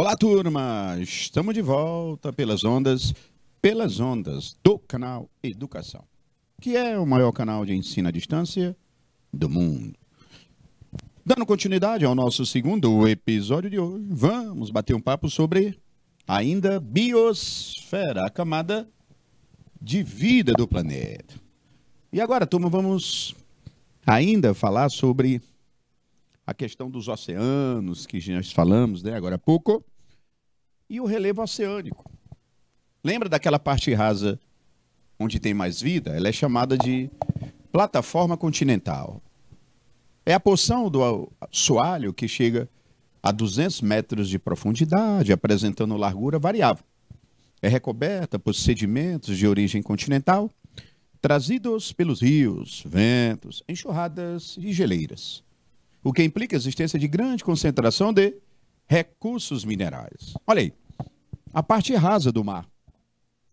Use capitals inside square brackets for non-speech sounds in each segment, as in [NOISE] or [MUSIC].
Olá, turma! Estamos de volta pelas ondas, pelas ondas do canal Educação, que é o maior canal de ensino à distância do mundo. Dando continuidade ao nosso segundo episódio de hoje, vamos bater um papo sobre ainda biosfera, a camada de vida do planeta. E agora, turma, vamos ainda falar sobre a questão dos oceanos, que nós falamos né, agora há pouco, e o relevo oceânico. Lembra daquela parte rasa onde tem mais vida? Ela é chamada de plataforma continental. É a porção do soalho que chega a 200 metros de profundidade, apresentando largura variável. É recoberta por sedimentos de origem continental, trazidos pelos rios, ventos, enxurradas e geleiras o que implica a existência de grande concentração de recursos minerais. Olha aí, a parte rasa do mar,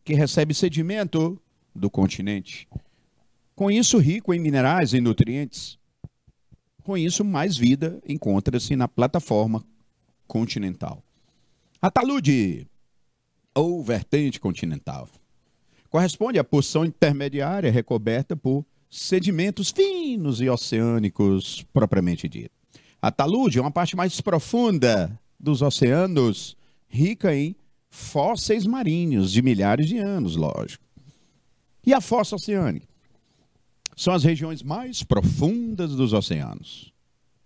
que recebe sedimento do continente. Com isso, rico em minerais e nutrientes. Com isso, mais vida encontra-se na plataforma continental. A talude, ou vertente continental, corresponde à porção intermediária recoberta por sedimentos finos e oceânicos propriamente dito. A talude é uma parte mais profunda dos oceanos, rica em fósseis marinhos de milhares de anos, lógico. E a fossa oceânica? São as regiões mais profundas dos oceanos.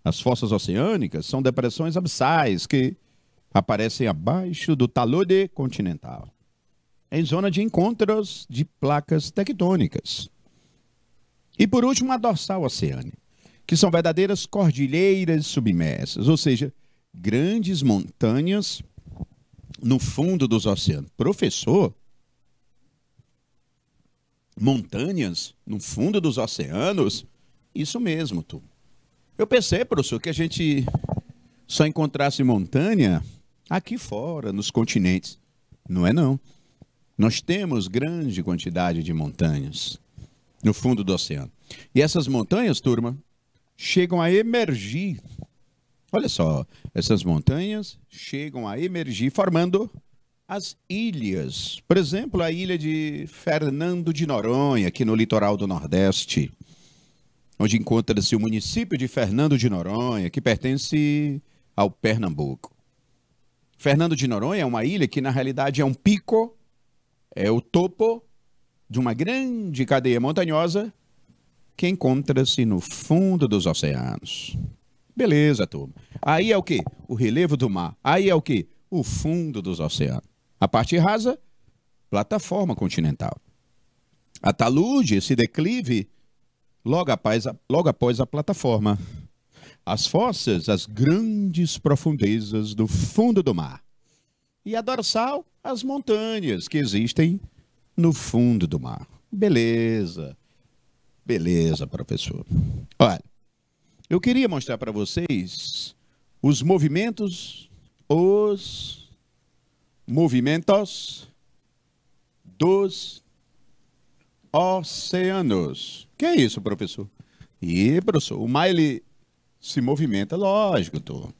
As fossas oceânicas são depressões abissais que aparecem abaixo do talude continental, em zona de encontros de placas tectônicas. E por último, a dorsal oceânica, que são verdadeiras cordilheiras submersas, ou seja, grandes montanhas no fundo dos oceanos. Professor, montanhas no fundo dos oceanos? Isso mesmo, tu. Eu pensei, professor, que a gente só encontrasse montanha aqui fora, nos continentes. Não é não. Nós temos grande quantidade de montanhas no fundo do oceano. E essas montanhas, turma, chegam a emergir. Olha só, essas montanhas chegam a emergir formando as ilhas. Por exemplo, a ilha de Fernando de Noronha, aqui no litoral do Nordeste, onde encontra-se o município de Fernando de Noronha, que pertence ao Pernambuco. Fernando de Noronha é uma ilha que, na realidade, é um pico, é o topo de uma grande cadeia montanhosa que encontra-se no fundo dos oceanos. Beleza, turma. Aí é o que? O relevo do mar. Aí é o que? O fundo dos oceanos. A parte rasa, plataforma continental. A talude, esse declive, logo após a, logo após a plataforma. As fossas, as grandes profundezas do fundo do mar. E a dorsal, as montanhas que existem no fundo do mar. Beleza. Beleza, professor. Olha, eu queria mostrar para vocês os movimentos, os movimentos dos oceanos. Que é isso, professor? E, professor, o mar ele se movimenta, lógico, doutor.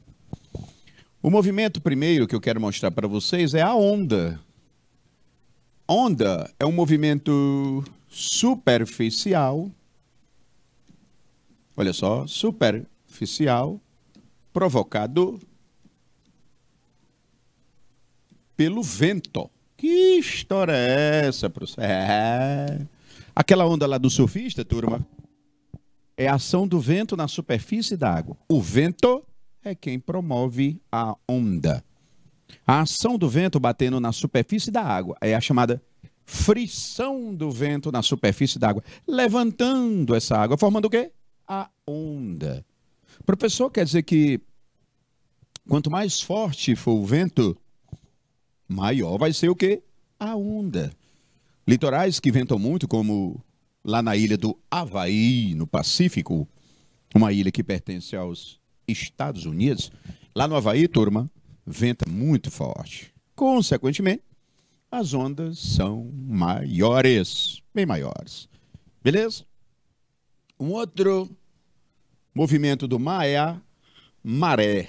O movimento primeiro que eu quero mostrar para vocês é a onda onda é um movimento superficial. Olha só, superficial provocado pelo vento. Que história é essa, professor? É. Aquela onda lá do surfista, turma, é a ação do vento na superfície da água. O vento é quem promove a onda. A ação do vento batendo na superfície da água é a chamada frição do vento na superfície da água, levantando essa água, formando o quê? A onda. Professor, quer dizer que quanto mais forte for o vento, maior vai ser o quê? A onda. Litorais que ventam muito, como lá na ilha do Havaí, no Pacífico, uma ilha que pertence aos Estados Unidos. Lá no Havaí, turma, venta muito forte. Consequentemente, as ondas são maiores, bem maiores. Beleza? Um outro movimento do mar é a maré.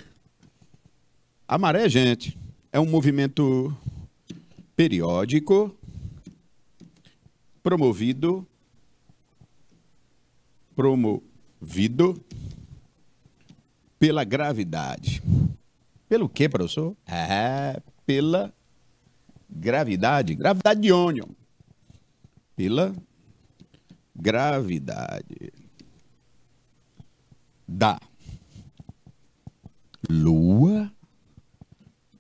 A maré, gente, é um movimento periódico promovido promovido pela gravidade. Pelo que, professor? É, pela gravidade. Gravidade de ônion. Pela gravidade da Lua,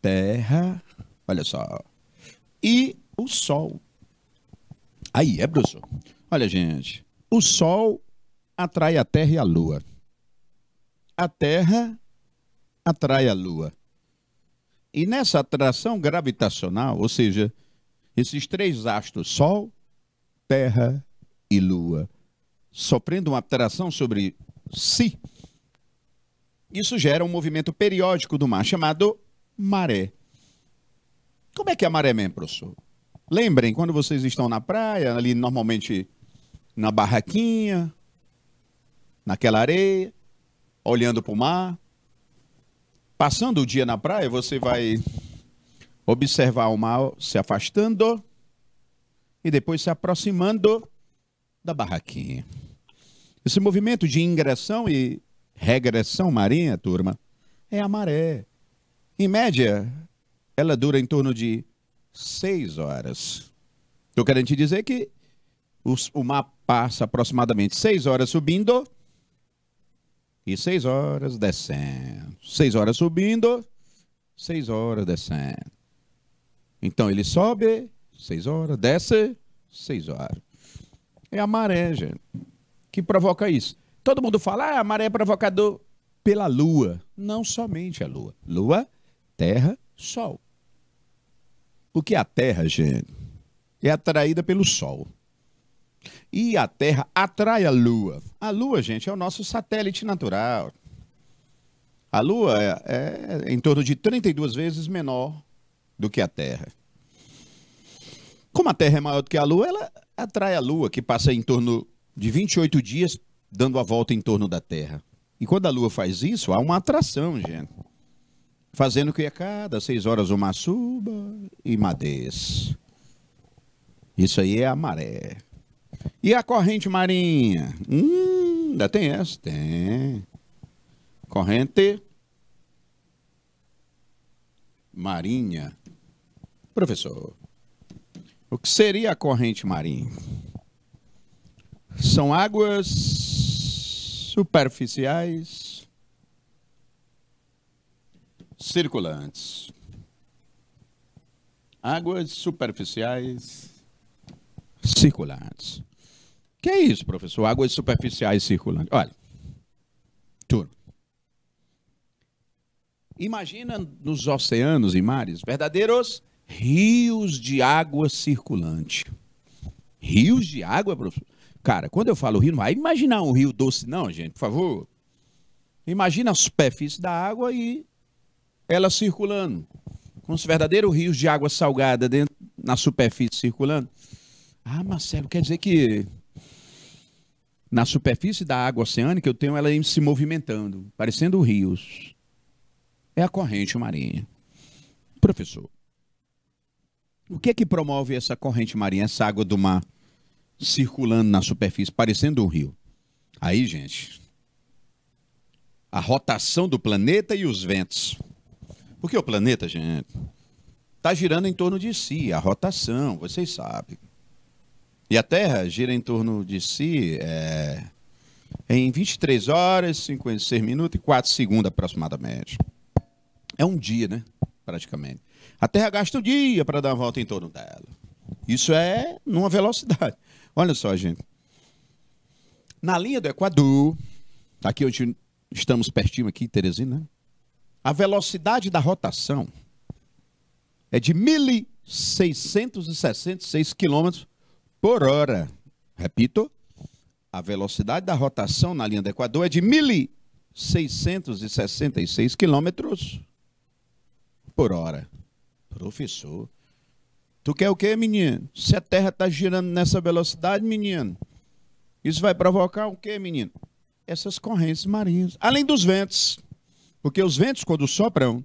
Terra, olha só, e o Sol. Aí é, professor. Olha, gente, o Sol atrai a Terra e a Lua. A Terra atrai a Lua. E nessa atração gravitacional, ou seja, esses três astros, Sol, Terra e Lua, sofrendo uma atração sobre si, isso gera um movimento periódico do mar chamado maré. Como é que é a maré mesmo, professor? Lembrem, quando vocês estão na praia, ali normalmente na barraquinha, naquela areia, olhando para o mar, Passando o dia na praia, você vai observar o mar se afastando e depois se aproximando da barraquinha. Esse movimento de ingressão e regressão marinha, turma, é a maré. Em média, ela dura em torno de seis horas. Estou querendo te dizer que o mar passa aproximadamente seis horas subindo e seis horas descendo. Seis horas subindo, seis horas descendo. Então ele sobe, seis horas, desce, seis horas. É a maré, gente, que provoca isso. Todo mundo fala, ah, a maré é provocador pela lua. Não somente a lua. Lua, terra, sol. Porque é a terra, gente, é atraída pelo sol. E a Terra atrai a Lua. A Lua, gente, é o nosso satélite natural. A Lua é, é em torno de 32 vezes menor do que a Terra. Como a Terra é maior do que a Lua, ela atrai a Lua, que passa em torno de 28 dias dando a volta em torno da Terra. E quando a Lua faz isso, há uma atração, gente. Fazendo que a cada seis horas uma suba e madeça. Isso aí é a maré. E a corrente marinha? Hum, ainda tem essa? Tem. Corrente marinha. Professor, o que seria a corrente marinha? São águas superficiais circulantes. Águas superficiais circulantes. Que é isso, professor? Águas superficiais circulantes. Olha, turma. Imagina nos oceanos e mares verdadeiros rios de água circulante. Rios de água, professor? Cara, quando eu falo rio, não vai imaginar um rio doce, não, gente, por favor. Imagina a superfície da água e ela circulando. Com os verdadeiros rios de água salgada dentro, na superfície circulando. Ah, Marcelo, quer dizer que na superfície da água oceânica, eu tenho ela se movimentando, parecendo rios. É a corrente marinha. Professor, o que é que promove essa corrente marinha, essa água do mar circulando na superfície, parecendo um rio? Aí, gente, a rotação do planeta e os ventos. Porque o planeta, gente, está girando em torno de si, a rotação, vocês sabem. E a Terra gira em torno de si é, em 23 horas, 56 minutos e 4 segundos aproximadamente. É um dia, né? Praticamente. A Terra gasta um dia para dar a volta em torno dela. Isso é numa velocidade. Olha só, gente. Na linha do Equador, aqui onde estamos pertinho aqui, Teresina, né? a velocidade da rotação é de 1.666 quilômetros por hora. Repito, a velocidade da rotação na linha do Equador é de 1.666 quilômetros por hora. Professor, tu quer o quê, menino? Se a Terra está girando nessa velocidade, menino, isso vai provocar o quê, menino? Essas correntes marinhas. Além dos ventos. Porque os ventos, quando sopram,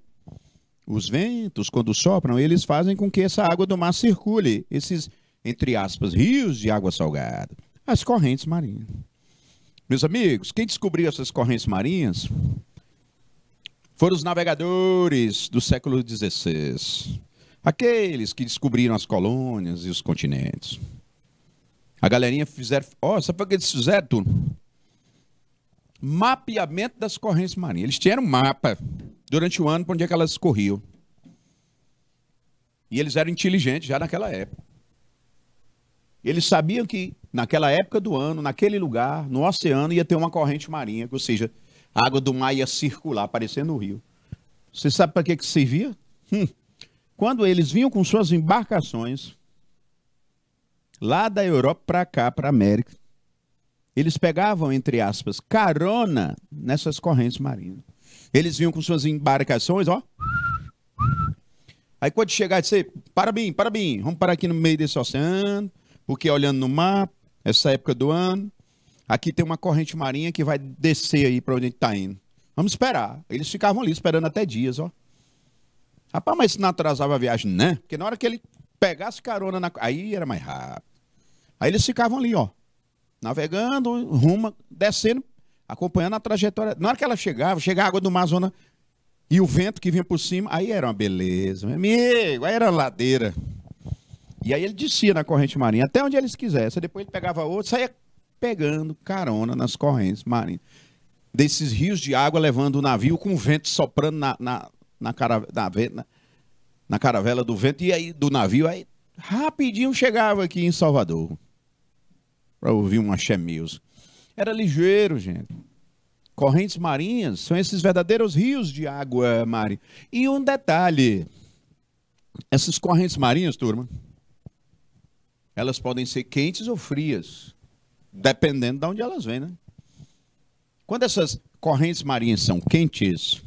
os ventos, quando sopram, eles fazem com que essa água do mar circule. Esses entre aspas, rios de água salgada, as correntes marinhas. Meus amigos, quem descobriu essas correntes marinhas foram os navegadores do século XVI, aqueles que descobriram as colônias e os continentes. A galerinha fizeram, oh, sabe o que eles fizeram, turma? Mapeamento das correntes marinhas. Eles tinham um mapa durante o ano para onde é que elas corriam. E eles eram inteligentes já naquela época. Eles sabiam que naquela época do ano, naquele lugar, no oceano, ia ter uma corrente marinha, ou seja, a água do mar ia circular, aparecendo no rio. Você sabe para que, que servia? Hum. Quando eles vinham com suas embarcações, lá da Europa para cá, para a América, eles pegavam, entre aspas, carona nessas correntes marinhas. Eles vinham com suas embarcações, ó. Aí quando chegar, disse, para mim, para mim, vamos parar aqui no meio desse oceano porque é olhando no mar, essa época do ano, aqui tem uma corrente marinha que vai descer aí para onde a gente está indo. Vamos esperar. Eles ficavam ali esperando até dias, ó. Rapaz, mas isso não atrasava a viagem, né? Porque na hora que ele pegasse carona, na... aí era mais rápido. Aí eles ficavam ali, ó, navegando, rumo, descendo, acompanhando a trajetória. Na hora que ela chegava, chegava a água do Amazonas e o vento que vinha por cima, aí era uma beleza. Meu amigo, aí era uma ladeira. E aí ele descia na corrente marinha, até onde eles quisessem. Depois ele pegava outro, saía pegando carona nas correntes marinhas. Desses rios de água levando o navio com o vento soprando na, na, na, na, na, na caravela do vento e aí do navio. Aí rapidinho chegava aqui em Salvador para ouvir um axé music. Era ligeiro, gente. Correntes marinhas são esses verdadeiros rios de água marinha. E um detalhe: essas correntes marinhas, turma, elas podem ser quentes ou frias, dependendo de onde elas vêm, né? Quando essas correntes marinhas são quentes,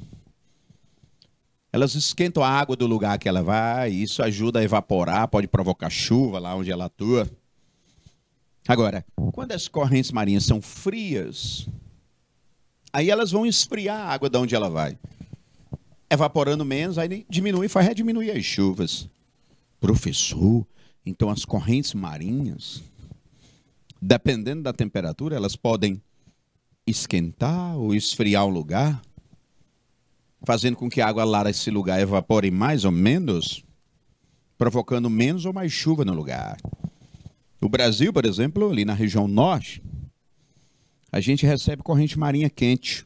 elas esquentam a água do lugar que ela vai, e isso ajuda a evaporar, pode provocar chuva lá onde ela atua. Agora, quando as correntes marinhas são frias, aí elas vão esfriar a água de onde ela vai. Evaporando menos, aí diminui, faz rediminuir é, as chuvas. Professor, então, as correntes marinhas, dependendo da temperatura, elas podem esquentar ou esfriar o lugar, fazendo com que a água lá nesse lugar evapore mais ou menos, provocando menos ou mais chuva no lugar. O Brasil, por exemplo, ali na região norte, a gente recebe corrente marinha quente,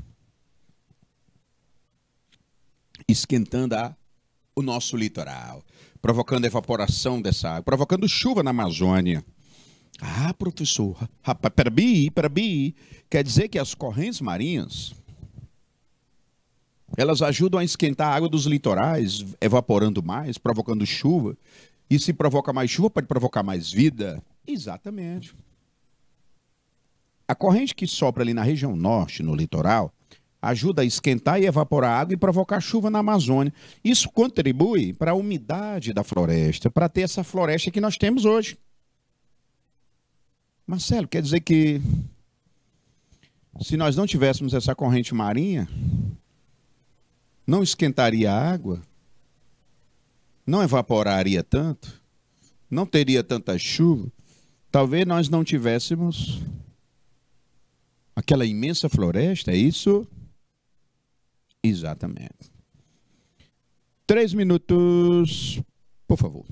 esquentando a, o nosso litoral provocando evaporação dessa água, provocando chuva na Amazônia. Ah, professor, rapaz, para bi quer dizer que as correntes marinhas, elas ajudam a esquentar a água dos litorais, evaporando mais, provocando chuva, e se provoca mais chuva, pode provocar mais vida. Exatamente. A corrente que sopra ali na região norte, no litoral, ajuda a esquentar e evaporar água e provocar chuva na Amazônia. Isso contribui para a umidade da floresta, para ter essa floresta que nós temos hoje. Marcelo, quer dizer que se nós não tivéssemos essa corrente marinha, não esquentaria a água, não evaporaria tanto, não teria tanta chuva, talvez nós não tivéssemos aquela imensa floresta, é isso? Exatamente. Três minutos, por favor.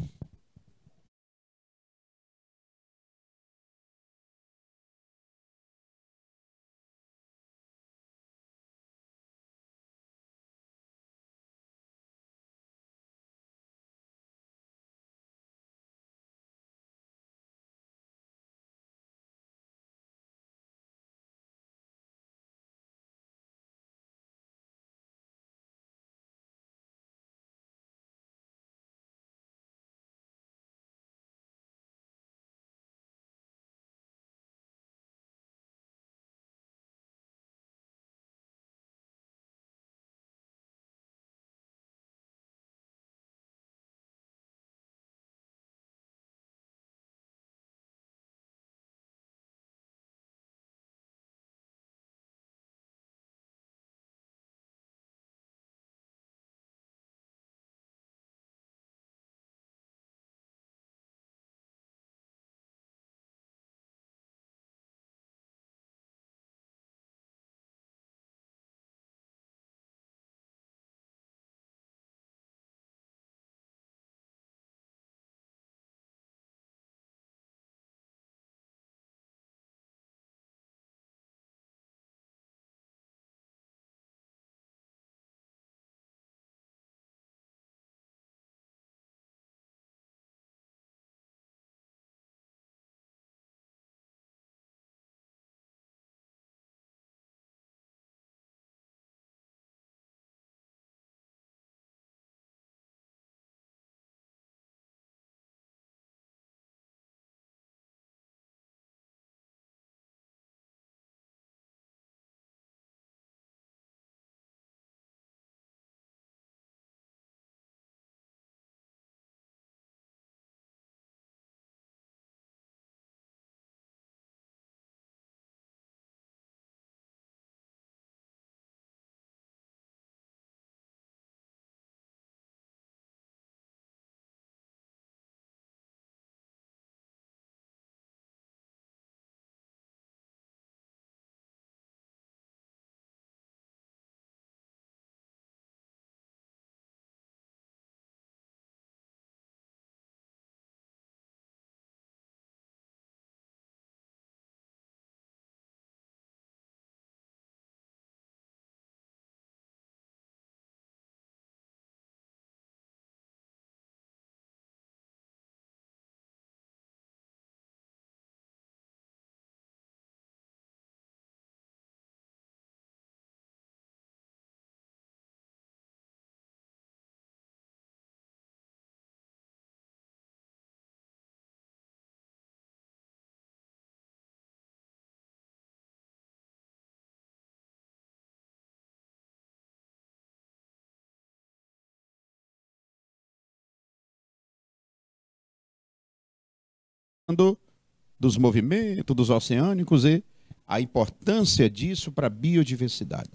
dos movimentos, dos oceânicos e a importância disso para a biodiversidade.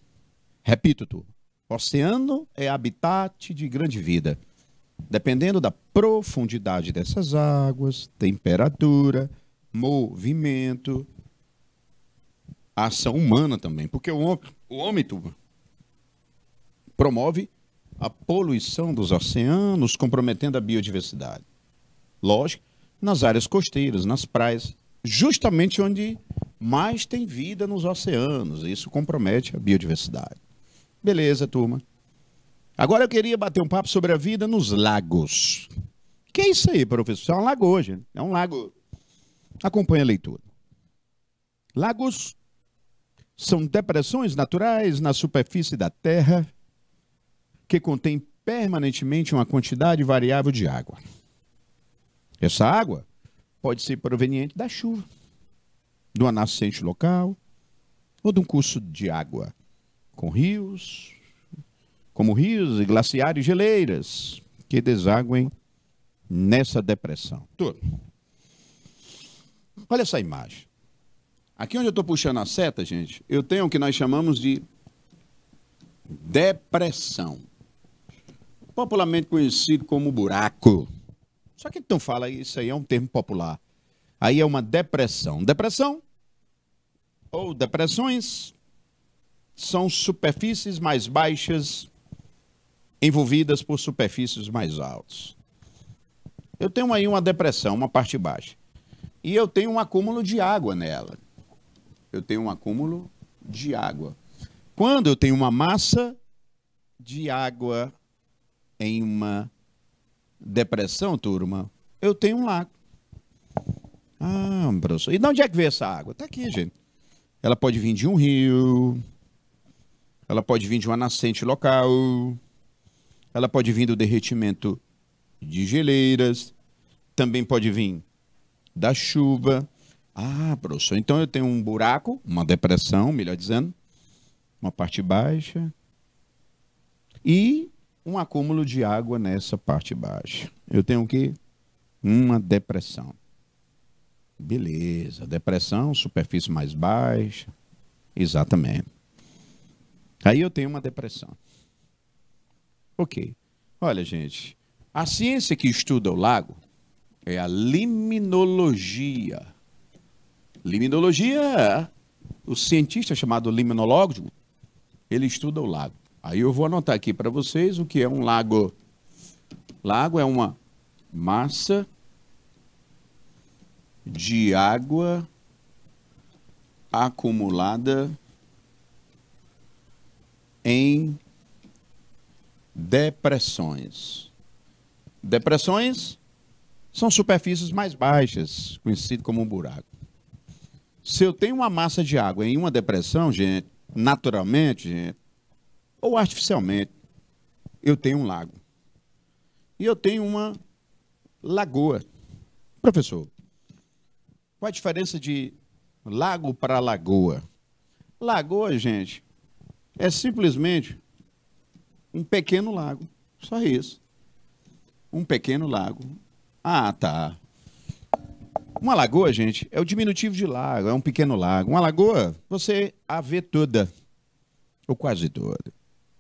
Repito, tu, oceano é habitat de grande vida. Dependendo da profundidade dessas águas, temperatura, movimento, a ação humana também. Porque o o homem turma, promove a poluição dos oceanos, comprometendo a biodiversidade. Lógico, nas áreas costeiras, nas praias, justamente onde mais tem vida nos oceanos. Isso compromete a biodiversidade. Beleza, turma. Agora eu queria bater um papo sobre a vida nos lagos. Que é isso aí, professor? Isso é um lago hoje. Né? É um lago. Acompanhe a leitura. Lagos são depressões naturais na superfície da Terra que contêm permanentemente uma quantidade variável de água. Essa água pode ser proveniente da chuva, de uma nascente local ou de um curso de água, com rios, como rios e glaciares geleiras que desaguem nessa depressão. Tudo. Olha essa imagem. Aqui onde eu estou puxando a seta, gente, eu tenho o que nós chamamos de depressão, popularmente conhecido como buraco. Só que então fala isso aí, é um termo popular. Aí é uma depressão. Depressão ou depressões são superfícies mais baixas envolvidas por superfícies mais altas. Eu tenho aí uma depressão, uma parte baixa. E eu tenho um acúmulo de água nela. Eu tenho um acúmulo de água. Quando eu tenho uma massa de água em uma depressão, turma, eu tenho um lago. Ah, professor. E de onde é que vem essa água? Está aqui, gente. Ela pode vir de um rio, ela pode vir de uma nascente local, ela pode vir do derretimento de geleiras, também pode vir da chuva. Ah, professor, então eu tenho um buraco, uma depressão, melhor dizendo, uma parte baixa. E um acúmulo de água nessa parte baixa. Eu tenho que uma depressão. Beleza, depressão, superfície mais baixa. Exatamente. Aí eu tenho uma depressão. Ok. Olha, gente, a ciência que estuda o lago é a liminologia. Liminologia, o cientista chamado liminólogo, ele estuda o lago. Aí eu vou anotar aqui para vocês o que é um lago. Lago é uma massa de água acumulada em depressões. Depressões são superfícies mais baixas, conhecido como um buraco. Se eu tenho uma massa de água em uma depressão, gente, naturalmente, gente, ou artificialmente, eu tenho um lago. E eu tenho uma lagoa. Professor, qual a diferença de lago para lagoa? Lagoa, gente, é simplesmente um pequeno lago. Só isso. Um pequeno lago. Ah, tá. Uma lagoa, gente, é o diminutivo de lago, é um pequeno lago. Uma lagoa, você a vê toda, ou quase toda.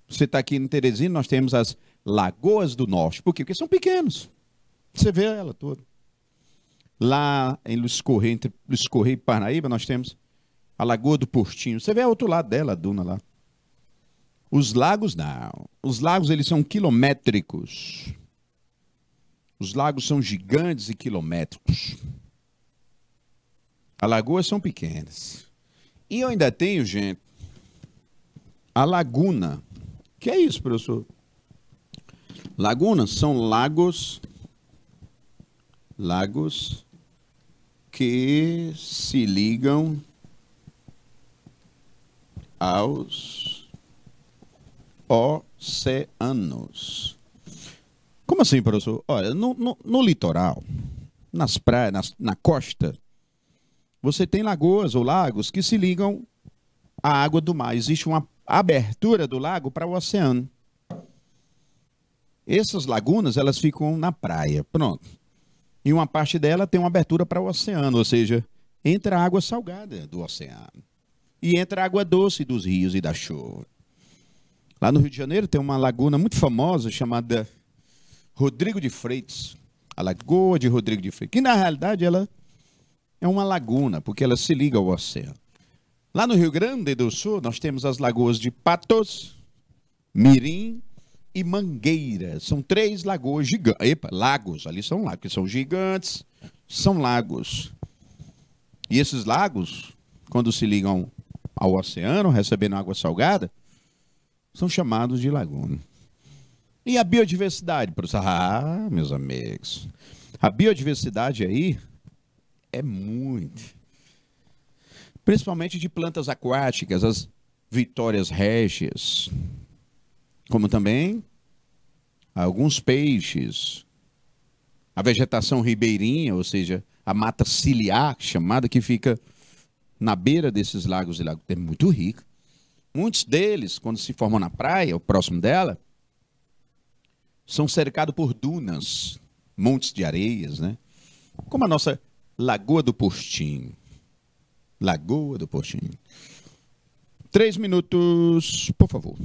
Você está aqui em Teresina, nós temos as Lagoas do Norte. Por quê? Porque são pequenos. Você vê ela toda. Lá em Luiz Correia, entre Luiz Correia e Parnaíba, nós temos a Lagoa do Portinho. Você vê o outro lado dela, a duna lá. Os lagos, não. Os lagos, eles são quilométricos. Os lagos são gigantes e quilométricos. As lagoas são pequenas. E eu ainda tenho, gente, a laguna. Que é isso, professor? Lagunas são lagos, lagos que se ligam aos oceanos. Como assim, professor? Olha, no, no, no litoral, nas praias, nas, na costa, você tem lagoas ou lagos que se ligam à água do mar. Existe uma abertura do lago para o oceano. Essas lagunas, elas ficam na praia, pronto. E uma parte dela tem uma abertura para o oceano, ou seja, entra água salgada do oceano. E entra água doce dos rios e da chuva. Lá no Rio de Janeiro tem uma laguna muito famosa chamada Rodrigo de Freitas. A Lagoa de Rodrigo de Freitas. Que na realidade ela é uma laguna, porque ela se liga ao oceano. Lá no Rio Grande do Sul, nós temos as lagoas de Patos, Mirim e Mangueira. São três lagoas gigantes. Epa, lagos, ali são lagos, que são gigantes, são lagos. E esses lagos, quando se ligam ao oceano, recebendo água salgada, são chamados de laguna. E a biodiversidade, professor? Ah, meus amigos. A biodiversidade aí é muito principalmente de plantas aquáticas, as vitórias régias, como também alguns peixes, a vegetação ribeirinha, ou seja, a mata ciliar, é chamada, que fica na beira desses lagos e lagos, é muito rica. Muitos deles, quando se formam na praia, ou próximo dela, são cercados por dunas, montes de areias, né? Como a nossa Lagoa do Portinho. Lagoa do Portinho. Três minutos, por favor.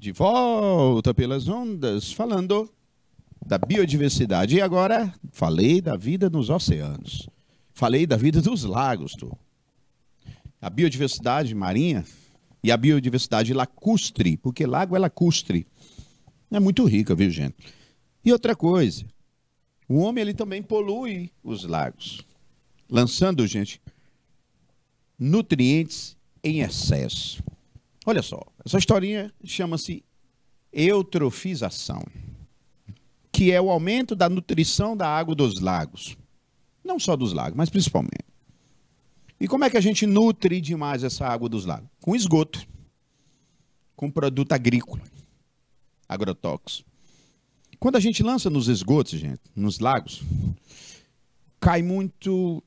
de volta pelas ondas, falando da biodiversidade. E agora, falei da vida nos oceanos. Falei da vida dos lagos, tu. A biodiversidade marinha e a biodiversidade lacustre, porque lago é lacustre. É muito rica, viu, gente? E outra coisa, o homem ele também polui os lagos, lançando, gente, nutrientes em excesso. Olha só, essa historinha chama-se eutrofização, que é o aumento da nutrição da água dos lagos. Não só dos lagos, mas principalmente. E como é que a gente nutre demais essa água dos lagos? Com esgoto, com produto agrícola, agrotóxico. Quando a gente lança nos esgotos, gente, nos lagos, cai muito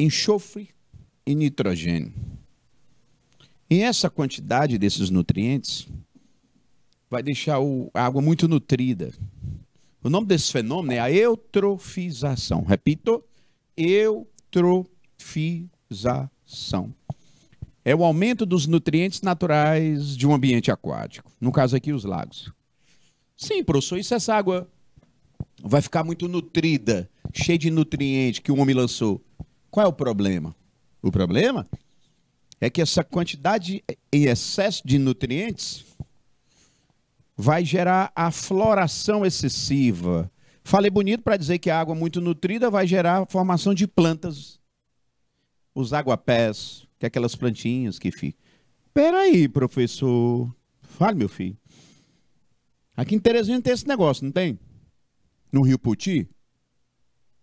enxofre e nitrogênio e essa quantidade desses nutrientes vai deixar a água muito nutrida. O nome desse fenômeno é a eutrofização. Repito, eutrofização. É o aumento dos nutrientes naturais de um ambiente aquático. No caso aqui, os lagos. Sim, professor, isso essa água vai ficar muito nutrida, cheia de nutrientes que o homem lançou? Qual é o problema? O problema é que essa quantidade em excesso de nutrientes vai gerar a floração excessiva. Falei bonito para dizer que a água muito nutrida vai gerar a formação de plantas. Os aguapés, que é aquelas plantinhas que ficam. Peraí, professor. Fale, meu filho. Aqui em Teresina tem esse negócio, não tem? No Rio Puti?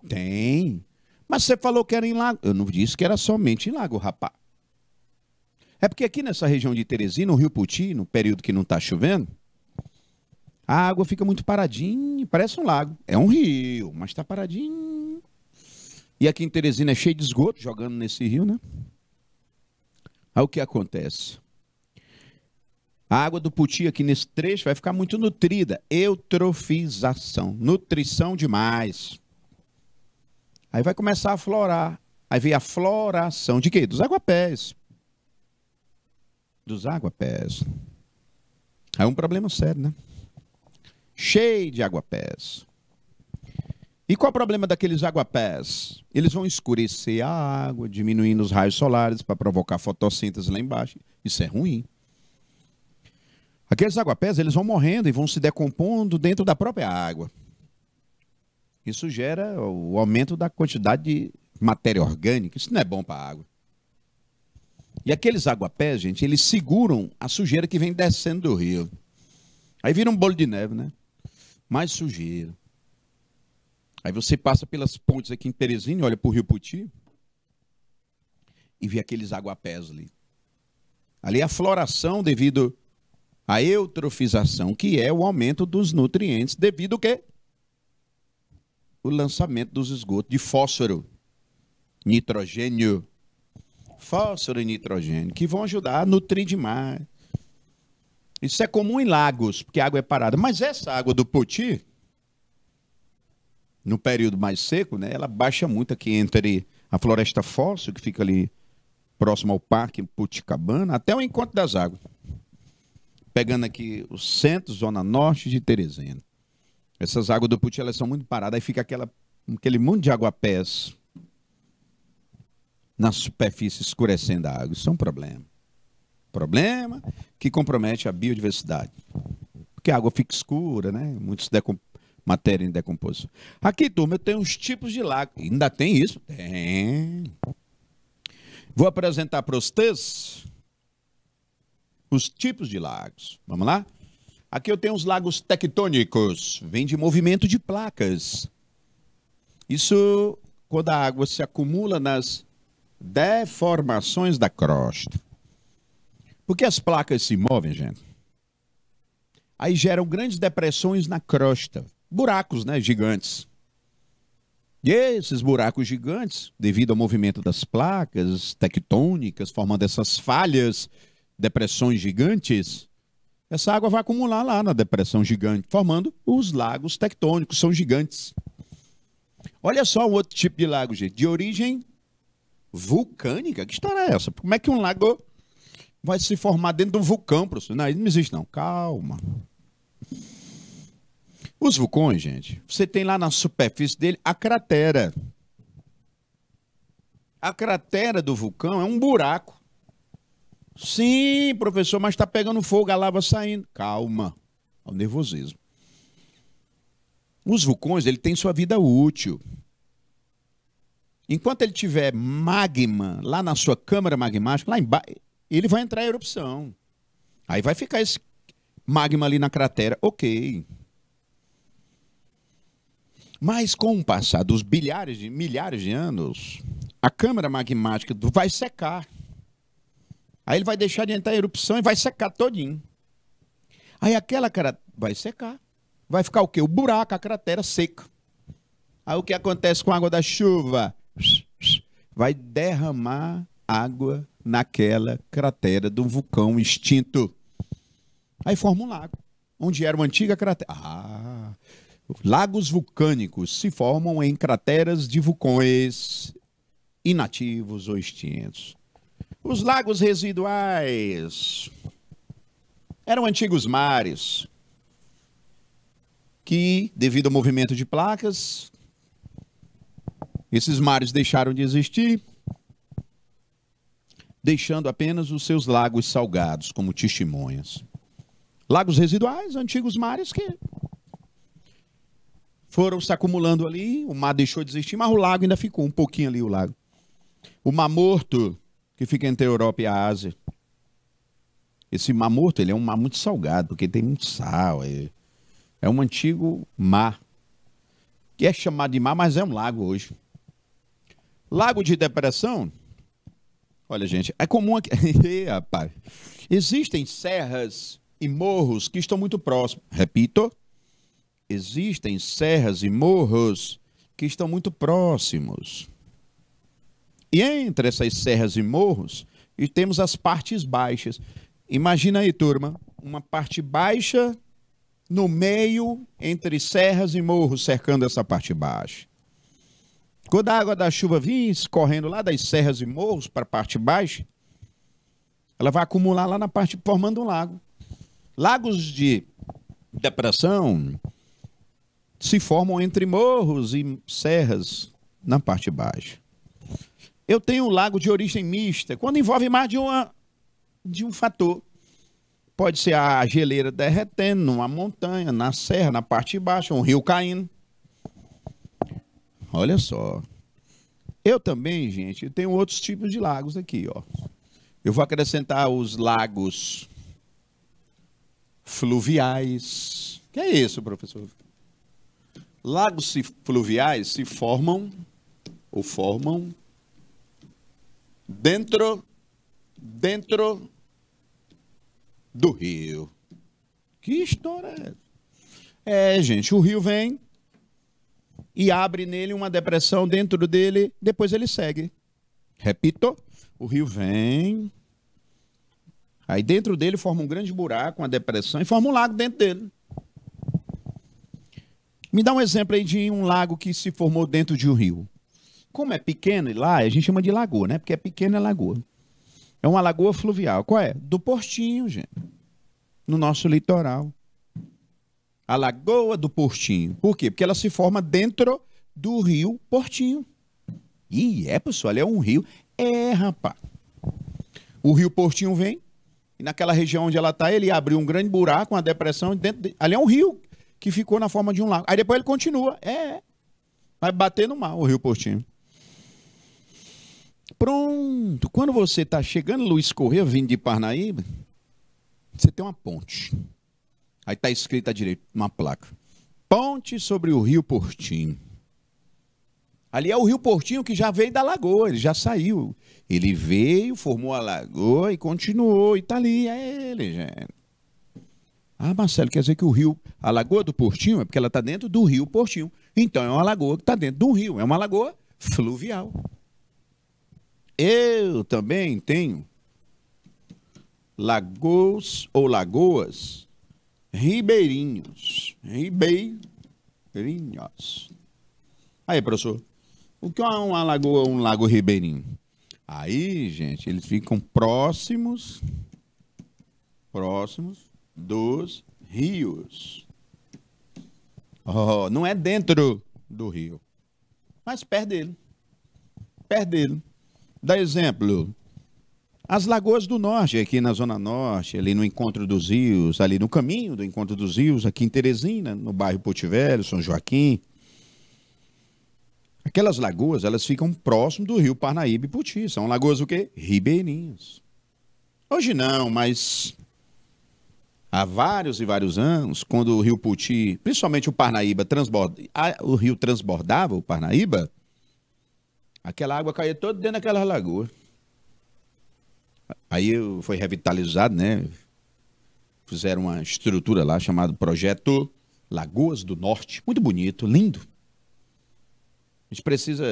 Tem. Mas você falou que era em lago. Eu não disse que era somente em lago, rapaz. É porque aqui nessa região de Teresina, no Rio Puti, no período que não está chovendo, a água fica muito paradinha, parece um lago. É um rio, mas está paradinho. E aqui em Teresina é cheio de esgoto, jogando nesse rio, né? Aí o que acontece? A água do Puti aqui nesse trecho vai ficar muito nutrida. Eutrofização, nutrição demais. Aí vai começar a florar. Aí vem a floração de quê? Dos aguapés dos aguapés. É um problema sério, né? Cheio de aguapés. E qual é o problema daqueles aguapés? Eles vão escurecer a água, diminuindo os raios solares para provocar fotossíntese lá embaixo. Isso é ruim. Aqueles aguapés, eles vão morrendo e vão se decompondo dentro da própria água. Isso gera o aumento da quantidade de matéria orgânica. Isso não é bom para a água. E aqueles aguapés, gente, eles seguram a sujeira que vem descendo do rio. Aí vira um bolo de neve, né? Mais sujeira. Aí você passa pelas pontes aqui em Teresina, olha para o Rio Puti e vê aqueles aguapés ali. Ali é a floração devido à eutrofização, que é o aumento dos nutrientes devido ao quê? O lançamento dos esgotos de fósforo, nitrogênio, fósforo e nitrogênio, que vão ajudar a nutrir demais. Isso é comum em lagos, porque a água é parada. Mas essa água do Poti, no período mais seco, né, ela baixa muito aqui entre a floresta fóssil, que fica ali próximo ao parque Puticabana, até o encontro das águas. Pegando aqui o centro, zona norte de Teresina. Essas águas do Puti, elas são muito paradas, aí fica aquela, aquele monte de água pés na superfície escurecendo a água. Isso é um problema. Problema que compromete a biodiversidade. Porque a água fica escura, né? Muitos matéria em decomposição. Aqui, turma, eu tenho uns tipos de lago. Ainda tem isso? Tem. Vou apresentar para vocês os tipos de lagos. Vamos lá? Aqui eu tenho os lagos tectônicos. Vem de movimento de placas. Isso quando a água se acumula nas deformações da crosta. Porque as placas se movem, gente. Aí geram grandes depressões na crosta, buracos, né, gigantes. E esses buracos gigantes, devido ao movimento das placas tectônicas, formando essas falhas, depressões gigantes, essa água vai acumular lá na depressão gigante, formando os lagos tectônicos, são gigantes. Olha só o outro tipo de lago, gente, de origem vulcânica? Que história é essa? Como é que um lago vai se formar dentro de um vulcão, professor? Não, não existe não. Calma. Os vulcões, gente, você tem lá na superfície dele a cratera. A cratera do vulcão é um buraco. Sim, professor, mas está pegando fogo, a lava saindo. Calma, é o nervosismo. Os vulcões, ele tem sua vida útil. Enquanto ele tiver magma lá na sua câmara magmática, lá embaixo, ele vai entrar em erupção. Aí vai ficar esse magma ali na cratera, ok. Mas com o passar dos bilhares de milhares de anos, a câmara magmática vai secar. Aí ele vai deixar de entrar em erupção e vai secar todinho. Aí aquela cara vai secar. Vai ficar o quê? O buraco, a cratera seca. Aí o que acontece com a água da chuva? vai derramar água naquela cratera do vulcão extinto. Aí forma um lago, onde era uma antiga cratera. Ah, lagos vulcânicos se formam em crateras de vulcões inativos ou extintos. Os lagos residuais eram antigos mares que, devido ao movimento de placas, esses mares deixaram de existir, deixando apenas os seus lagos salgados como testemunhas. Lagos residuais, antigos mares que foram se acumulando ali, o mar deixou de existir, mas o lago ainda ficou, um pouquinho ali o lago. O mar morto, que fica entre a Europa e a Ásia. Esse mar morto, ele é um mar muito salgado, porque tem muito sal. É, é um antigo mar, que é chamado de mar, mas é um lago hoje. Lago de depressão? Olha, gente, é comum aqui. [LAUGHS] rapaz. Existem serras e morros que estão muito próximos. Repito. Existem serras e morros que estão muito próximos. E entre essas serras e morros, e temos as partes baixas. Imagina aí, turma, uma parte baixa no meio entre serras e morros cercando essa parte baixa. Quando a água da chuva vir escorrendo lá das serras e morros para a parte baixa, ela vai acumular lá na parte, formando um lago. Lagos de depressão se formam entre morros e serras na parte baixa. Eu tenho um lago de origem mista, quando envolve mais de, uma, de um fator. Pode ser a geleira derretendo, uma montanha, na serra, na parte baixa, um rio caindo. Olha só. Eu também, gente, tenho outros tipos de lagos aqui, ó. Eu vou acrescentar os lagos fluviais. Que é isso, professor? Lagos fluviais se formam ou formam dentro dentro do rio. Que história é essa? É, gente, o rio vem e abre nele uma depressão dentro dele, depois ele segue. Repito, o rio vem, aí dentro dele forma um grande buraco, uma depressão, e forma um lago dentro dele. Me dá um exemplo aí de um lago que se formou dentro de um rio. Como é pequeno, e lá a gente chama de lagoa, né? Porque é pequena é lagoa. É uma lagoa fluvial. Qual é? Do Portinho, gente. No nosso litoral a Lagoa do Portinho. Por quê? Porque ela se forma dentro do rio Portinho. E é, pessoal, é um rio. É, rapaz. O rio Portinho vem, e naquela região onde ela está, ele abriu um grande buraco, uma depressão, dentro de... ali é um rio que ficou na forma de um lago. Aí depois ele continua. É, é. vai bater no mar o rio Portinho. Pronto. Quando você está chegando, Luiz Correia, vindo de Parnaíba, você tem uma ponte. Aí está escrito à direita, uma placa. Ponte sobre o Rio Portinho. Ali é o Rio Portinho que já veio da lagoa, ele já saiu. Ele veio, formou a lagoa e continuou, e está ali, é ele, gente. Ah, Marcelo, quer dizer que o rio, a lagoa do Portinho, é porque ela está dentro do rio Portinho. Então é uma lagoa que está dentro do rio, é uma lagoa fluvial. Eu também tenho lagos ou lagoas ribeirinhos. Ribeirinhos. Aí, professor, o que é uma lagoa, um lago ribeirinho? Aí, gente, eles ficam próximos, próximos dos rios. Oh, não é dentro do rio, mas perto dele. Perto dele. Dá exemplo. As Lagoas do Norte, aqui na Zona Norte, ali no Encontro dos Rios, ali no caminho do Encontro dos Rios, aqui em Teresina, no bairro Potivelho, São Joaquim. Aquelas lagoas, elas ficam próximo do rio Parnaíba e Puti. São lagoas o quê? Ribeirinhas. Hoje não, mas há vários e vários anos, quando o rio Puti, principalmente o Parnaíba, transborda, o rio transbordava o Parnaíba, aquela água caía toda dentro daquelas lagoas. Aí foi revitalizado, né? Fizeram uma estrutura lá chamada Projeto Lagoas do Norte. Muito bonito, lindo. A gente precisa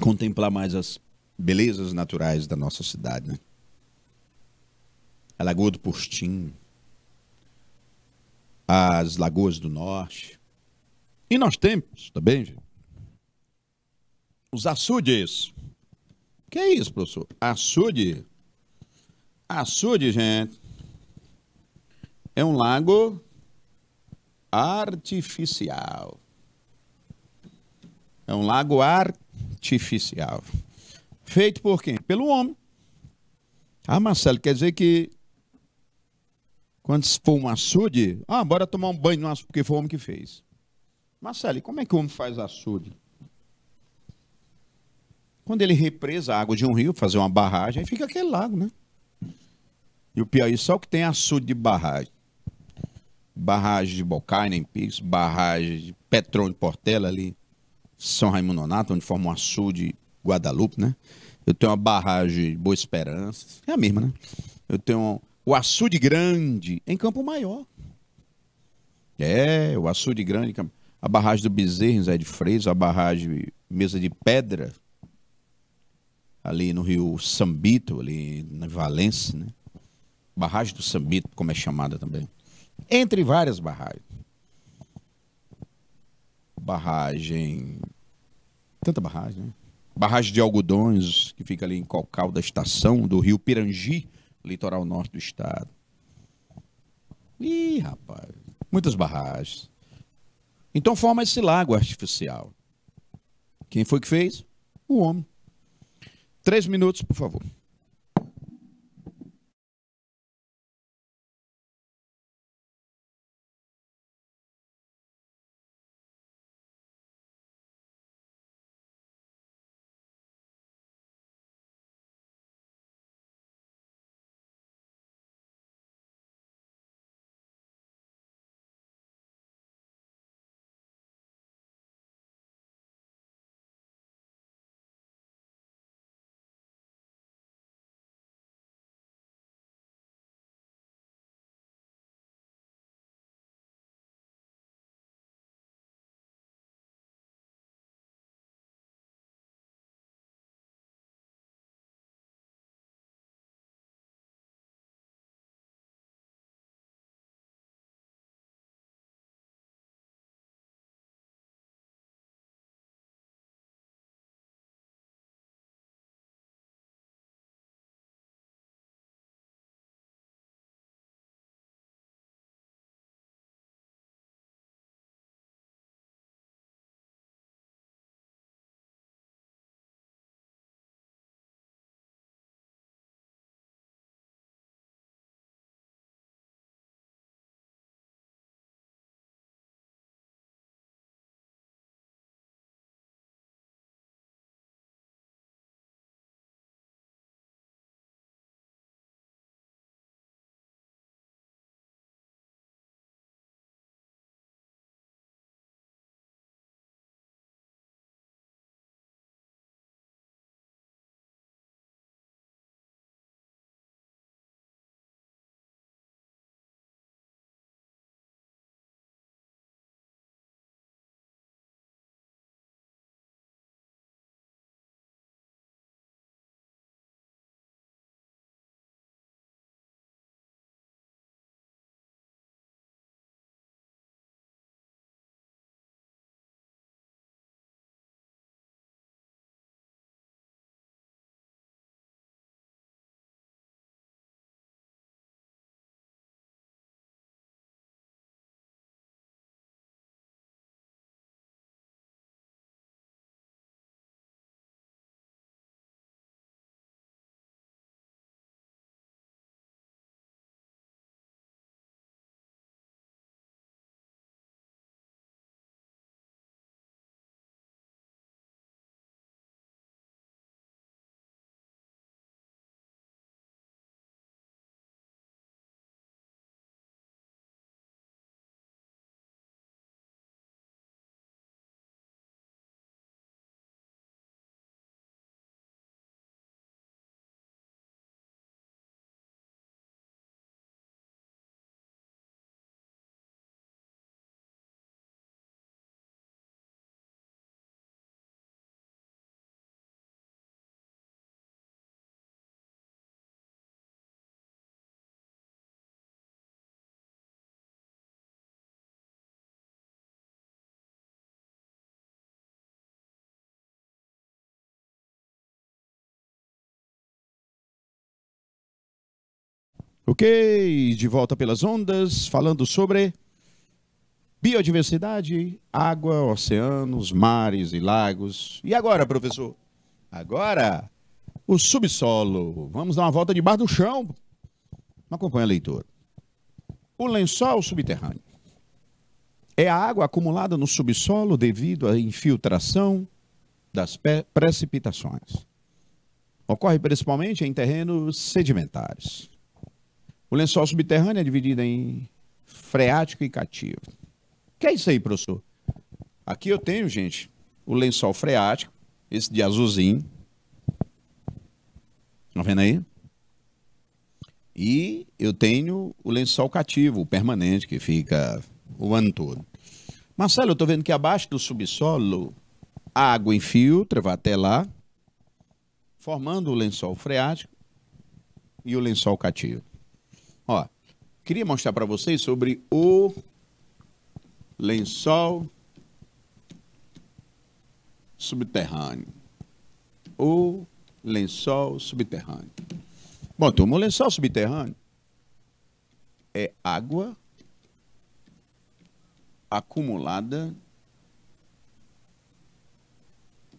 contemplar mais as belezas naturais da nossa cidade, né? A Lagoa do Postim, as Lagoas do Norte. E nós temos também os açudes. Que é isso, professor? Açude. Açude, gente, é um lago artificial. É um lago artificial. Feito por quem? Pelo homem. Ah, Marcelo, quer dizer que quando for um açude, ah, bora tomar um banho no açude, porque foi o homem que fez. Marcelo, e como é que o homem faz açude? Quando ele represa a água de um rio, fazer uma barragem, aí fica aquele lago, né? E o Piauí só que tem açude de barragem. Barragem de Bocaina em Pix, barragem de Petrônio Portela ali, São Raimundo Nonato, onde forma um açude Guadalupe, né? Eu tenho uma barragem Boa Esperança, é a mesma, né? Eu tenho o açude grande em Campo Maior. É, o açude grande, a barragem do Bezerro, Zé de Freitas, a barragem Mesa de Pedra, ali no rio Sambito, ali na Valência, né? Barragem do Sambito, como é chamada também. Entre várias barragens. Barragem. Tanta barragem, né? Barragem de Algodões, que fica ali em Cocal da Estação, do rio Pirangi, litoral norte do estado. Ih, rapaz. Muitas barragens. Então forma esse lago artificial. Quem foi que fez? O homem. Três minutos, por favor. Ok, de volta pelas ondas, falando sobre biodiversidade, água, oceanos, mares e lagos. E agora, professor? Agora, o subsolo. Vamos dar uma volta debaixo do chão. Acompanhe a leitura. O lençol subterrâneo é a água acumulada no subsolo devido à infiltração das precipitações. Ocorre principalmente em terrenos sedimentares. O lençol subterrâneo é dividido em freático e cativo. O que é isso aí, professor? Aqui eu tenho, gente, o lençol freático, esse de azulzinho. Estão tá vendo aí? E eu tenho o lençol cativo, o permanente, que fica o ano todo. Marcelo, eu estou vendo que abaixo do subsolo a água infiltra, vai até lá, formando o lençol freático e o lençol cativo. Ó, queria mostrar para vocês sobre o lençol subterrâneo. O lençol subterrâneo. Bom, turma, o lençol subterrâneo é água acumulada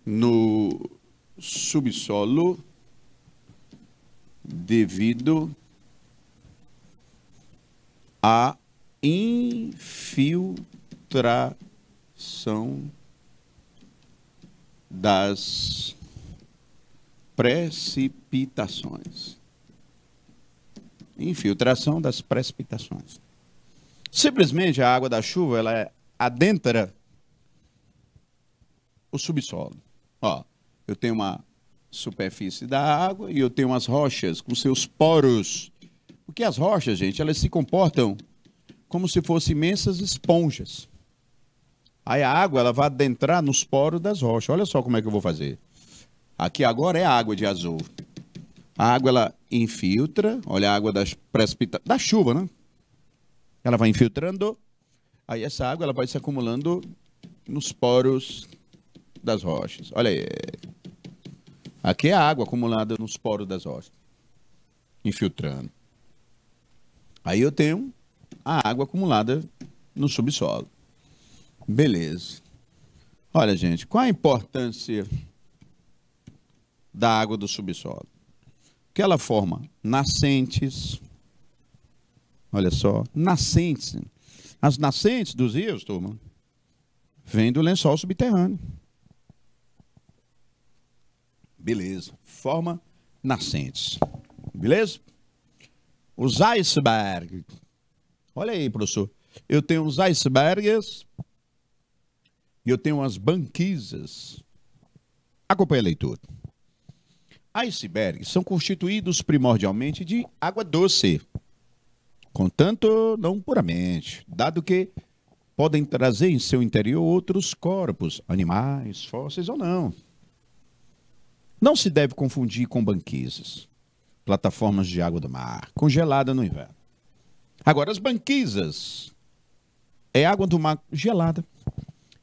no subsolo devido a infiltração das precipitações. Infiltração das precipitações. Simplesmente a água da chuva ela é adentra o subsolo. Ó, eu tenho uma superfície da água e eu tenho as rochas com seus poros porque as rochas, gente, elas se comportam como se fossem imensas esponjas. Aí a água ela vai adentrar nos poros das rochas. Olha só como é que eu vou fazer. Aqui agora é água de azul. A água ela infiltra, olha a água das precipita da chuva, né? Ela vai infiltrando, aí essa água ela vai se acumulando nos poros das rochas. Olha aí. Aqui é a água acumulada nos poros das rochas, infiltrando. Aí eu tenho a água acumulada no subsolo. Beleza. Olha, gente, qual a importância da água do subsolo? Que ela forma nascentes. Olha só, nascentes. As nascentes dos rios, turma, vêm do lençol subterrâneo. Beleza. Forma nascentes. Beleza? Os icebergs. Olha aí, professor. Eu tenho uns icebergs e eu tenho umas banquisas. Acompanhe a leitura. Icebergs são constituídos primordialmente de água doce, contanto não puramente, dado que podem trazer em seu interior outros corpos, animais, fósseis ou não. Não se deve confundir com banquisas plataformas de água do mar, congelada no inverno. Agora, as banquisas é água do mar gelada,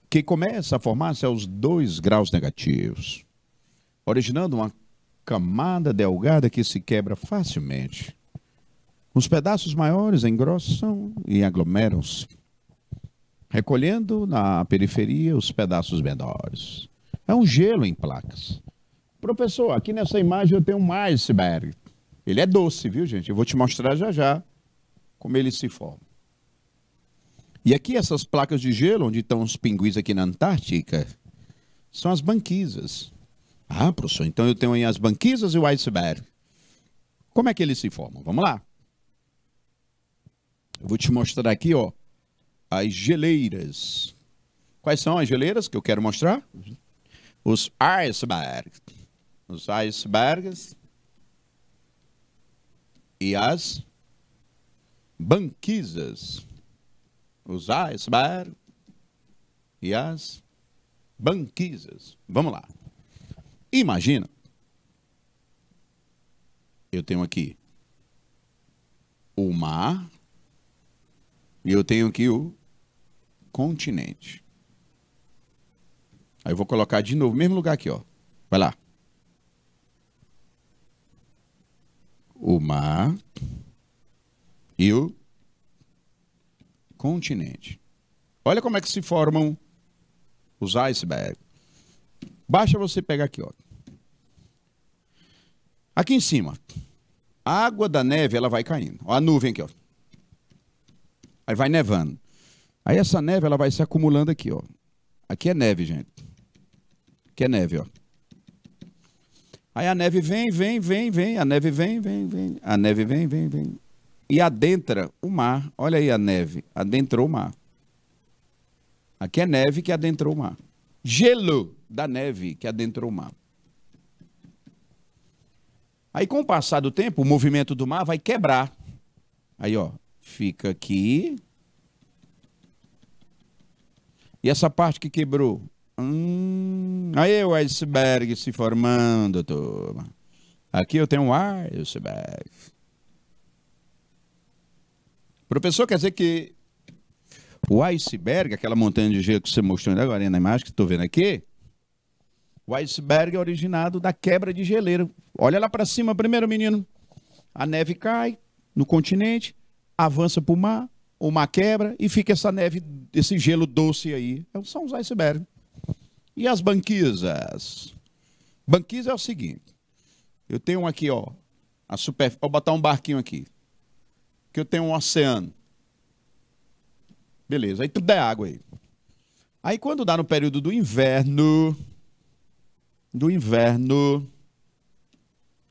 que começa a formar-se aos 2 graus negativos, originando uma camada delgada que se quebra facilmente. Os pedaços maiores engrossam e aglomeram-se, recolhendo na periferia os pedaços menores. É um gelo em placas. Professor, aqui nessa imagem eu tenho um iceberg. Ele é doce, viu, gente? Eu vou te mostrar já já como ele se forma. E aqui essas placas de gelo, onde estão os pinguins aqui na Antártica, são as banquisas. Ah, professor, então eu tenho aí as banquisas e o iceberg. Como é que eles se formam? Vamos lá. Eu vou te mostrar aqui, ó, as geleiras. Quais são as geleiras que eu quero mostrar? Os icebergs. Os icebergs e as banquisas, os iceberg e as banquisas. Vamos lá. Imagina, eu tenho aqui o mar e eu tenho aqui o continente. Aí eu vou colocar de novo, mesmo lugar aqui, ó. Vai lá. mar e o continente. Olha como é que se formam os icebergs. Basta você pegar aqui, ó. Aqui em cima, a água da neve ela vai caindo. Ó, a nuvem aqui, ó. Aí vai nevando. Aí essa neve ela vai se acumulando aqui, ó. Aqui é neve, gente. Aqui é neve, ó. Aí a neve vem, vem, vem, vem, a neve vem, vem, vem, a neve vem, vem, vem. E adentra o mar. Olha aí a neve, adentrou o mar. Aqui é neve que adentrou o mar. Gelo da neve que adentrou o mar. Aí com o passar do tempo, o movimento do mar vai quebrar. Aí, ó, fica aqui. E essa parte que quebrou Hum, aí o iceberg se formando, turma. Aqui eu tenho um iceberg. Professor, quer dizer que o iceberg, aquela montanha de gelo que você mostrou agora na imagem que estou vendo aqui, o iceberg é originado da quebra de geleira. Olha lá para cima primeiro, menino. A neve cai no continente, avança para o mar, o mar quebra e fica essa neve, esse gelo doce aí. É São os icebergs. E as banquisas? Banquisa é o seguinte. Eu tenho aqui, ó, a super, vou botar um barquinho aqui. Que eu tenho um oceano. Beleza, aí tudo é água aí. Aí quando dá no período do inverno, do inverno,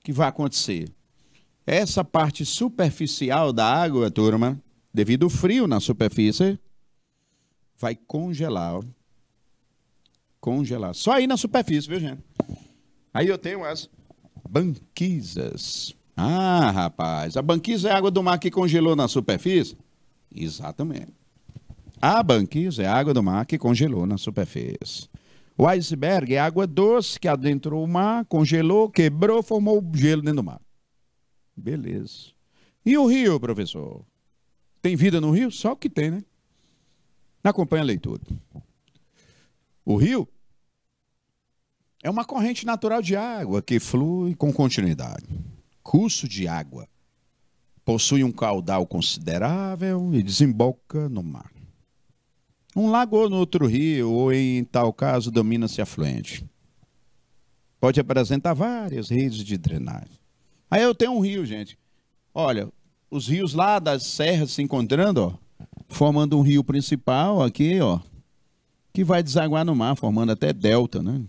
que vai acontecer? Essa parte superficial da água, turma, devido ao frio na superfície, vai congelar congelar. Só aí na superfície, viu, gente? Aí eu tenho as banquisas. Ah, rapaz, a banquisa é a água do mar que congelou na superfície? Exatamente. A banquisa é a água do mar que congelou na superfície. O iceberg é água doce que adentrou o mar, congelou, quebrou, formou gelo dentro do mar. Beleza. E o rio, professor? Tem vida no rio? Só o que tem, né? Acompanha a leitura. O rio é uma corrente natural de água que flui com continuidade. Curso de água. Possui um caudal considerável e desemboca no mar. Um lago ou no outro rio, ou em tal caso, domina-se afluente. Pode apresentar várias redes de drenagem. Aí eu tenho um rio, gente. Olha, os rios lá das serras se encontrando, ó, formando um rio principal aqui, ó, que vai desaguar no mar, formando até delta, né?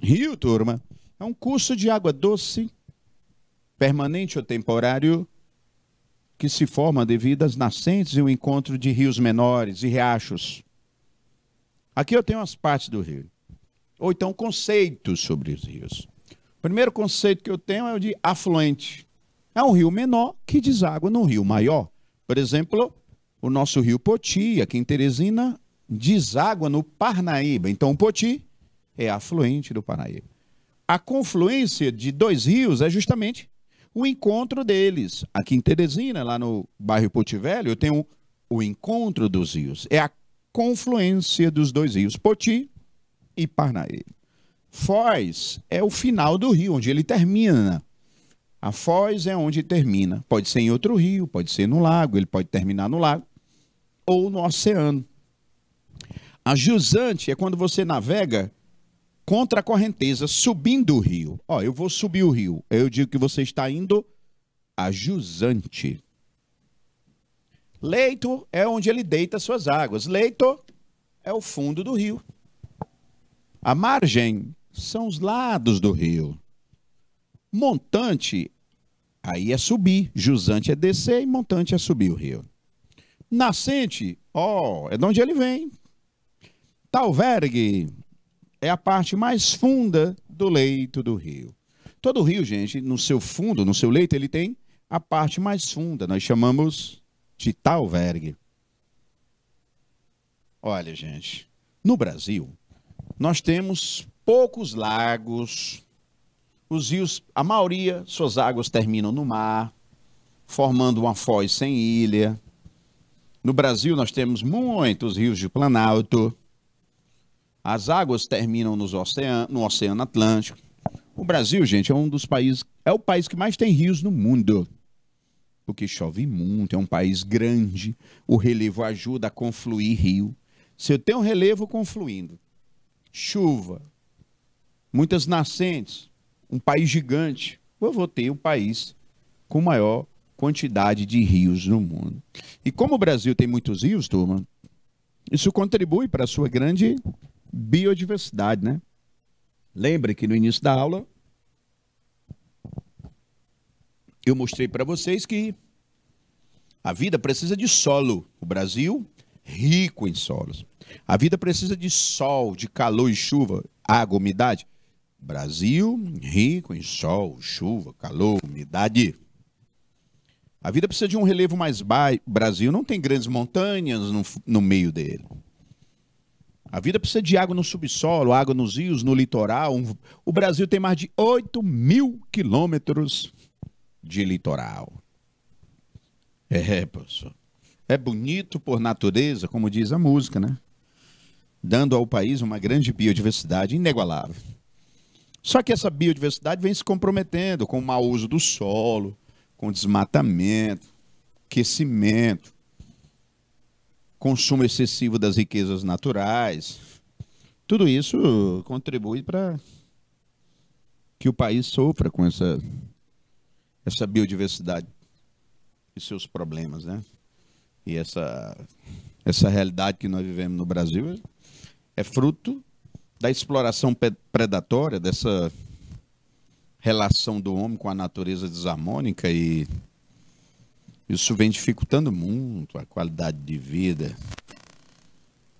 Rio, turma, é um curso de água doce, permanente ou temporário, que se forma devido às nascentes e o encontro de rios menores e riachos. Aqui eu tenho as partes do rio. Ou então conceitos sobre os rios. O primeiro conceito que eu tenho é o de afluente. É um rio menor que deságua num rio maior. Por exemplo, o nosso rio Poti, aqui em Teresina, deságua no Parnaíba. Então, o Poti é afluente do Paraíba. A confluência de dois rios é justamente o encontro deles. Aqui em Teresina, lá no bairro Poti Velho, eu tenho o encontro dos rios. É a confluência dos dois rios, Poti e Parnaíba. Foz é o final do rio, onde ele termina. A foz é onde termina. Pode ser em outro rio, pode ser no lago, ele pode terminar no lago ou no oceano. A jusante é quando você navega contra a correnteza, subindo o rio. Ó, eu vou subir o rio. Eu digo que você está indo a jusante. Leito é onde ele deita suas águas. Leito é o fundo do rio. A margem são os lados do rio. Montante, aí é subir. Jusante é descer e montante é subir o rio. Nascente, ó, é de onde ele vem. Talvergue, é a parte mais funda do leito do rio. Todo rio, gente, no seu fundo, no seu leito, ele tem a parte mais funda. Nós chamamos de talvergue. Olha, gente, no Brasil, nós temos poucos lagos. Os rios, a maioria, suas águas terminam no mar, formando uma foz sem ilha. No Brasil, nós temos muitos rios de planalto. As águas terminam nos no Oceano Atlântico. O Brasil, gente, é um dos países, é o país que mais tem rios no mundo. Porque chove muito, é um país grande, o relevo ajuda a confluir rio. Se eu tenho um relevo confluindo, chuva, muitas nascentes, um país gigante, eu vou ter um país com maior quantidade de rios no mundo. E como o Brasil tem muitos rios, turma, isso contribui para a sua grande biodiversidade, né? Lembre que no início da aula eu mostrei para vocês que a vida precisa de solo. O Brasil rico em solos. A vida precisa de sol, de calor e chuva, água, umidade. Brasil rico em sol, chuva, calor, umidade. A vida precisa de um relevo mais baixo. Brasil não tem grandes montanhas no, no meio dele. A vida precisa de água no subsolo, água nos rios, no litoral. O Brasil tem mais de 8 mil quilômetros de litoral. É, é, professor. É bonito por natureza, como diz a música, né? Dando ao país uma grande biodiversidade inegualável. Só que essa biodiversidade vem se comprometendo com o mau uso do solo, com desmatamento, aquecimento, consumo excessivo das riquezas naturais. Tudo isso contribui para que o país sofra com essa, essa biodiversidade e seus problemas, né? E essa, essa realidade que nós vivemos no Brasil é fruto da exploração predatória, dessa relação do homem com a natureza desarmônica e isso vem dificultando muito a qualidade de vida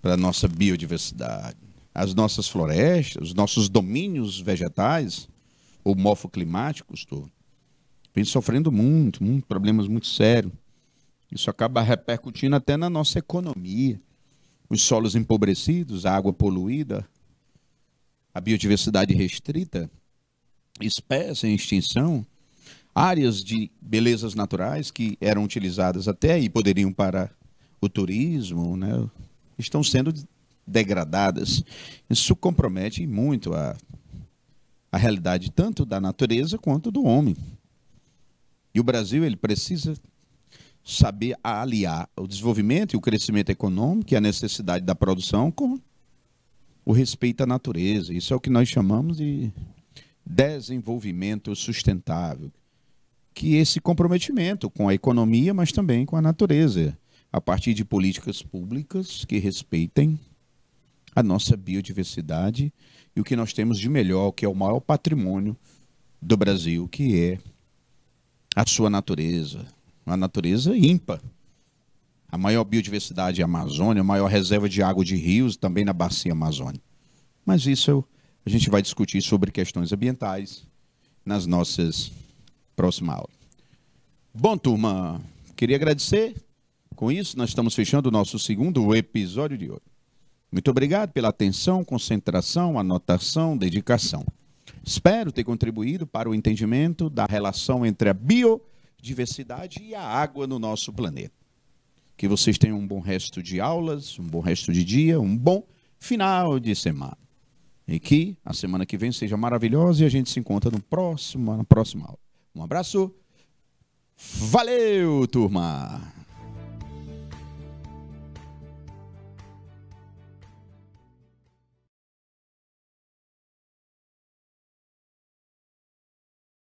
para a nossa biodiversidade. As nossas florestas, os nossos domínios vegetais ou morfoclimáticos, vem sofrendo muito, muito, problemas muito sérios. Isso acaba repercutindo até na nossa economia. Os solos empobrecidos, a água poluída, a biodiversidade restrita, espécies em extinção áreas de belezas naturais que eram utilizadas até e poderiam para o turismo, né, estão sendo degradadas. Isso compromete muito a, a realidade tanto da natureza quanto do homem. E o Brasil ele precisa saber aliar o desenvolvimento e o crescimento econômico e a necessidade da produção com o respeito à natureza. Isso é o que nós chamamos de desenvolvimento sustentável que esse comprometimento com a economia, mas também com a natureza, a partir de políticas públicas que respeitem a nossa biodiversidade e o que nós temos de melhor, que é o maior patrimônio do Brasil, que é a sua natureza, a natureza ímpar. A maior biodiversidade é a Amazônia, a maior reserva de água de rios também na bacia Amazônia. Mas isso a gente vai discutir sobre questões ambientais nas nossas próxima aula. Bom, turma, queria agradecer. Com isso, nós estamos fechando o nosso segundo episódio de hoje. Muito obrigado pela atenção, concentração, anotação, dedicação. Espero ter contribuído para o entendimento da relação entre a biodiversidade e a água no nosso planeta. Que vocês tenham um bom resto de aulas, um bom resto de dia, um bom final de semana. E que a semana que vem seja maravilhosa e a gente se encontra no próximo, na próxima aula. Um abraço. Valeu, turma!